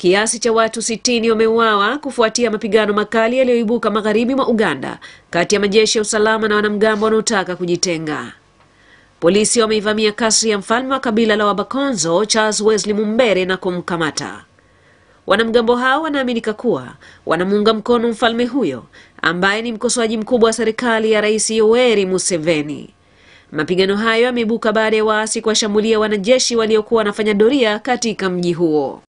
Kiasi cha watu sitini wameuawa kufuatia mapigano makali yaliyoibuka magharibi mwa Uganda kati ya majeshi ya usalama na wanamgambo wanaotaka kujitenga. Polisi wameivamia kasri ya mfalme wa kabila la Wabakonzo Charles Wesley Mumbere na kumkamata. Wanamgambo hao wanaaminika kuwa wanamuunga mkono mfalme huyo ambaye ni mkosoaji mkubwa wa serikali ya Rais Yoweri Museveni. Mapigano hayo yameibuka baada ya waasi kuwashambulia wanajeshi waliokuwa wanafanya doria katika mji huo.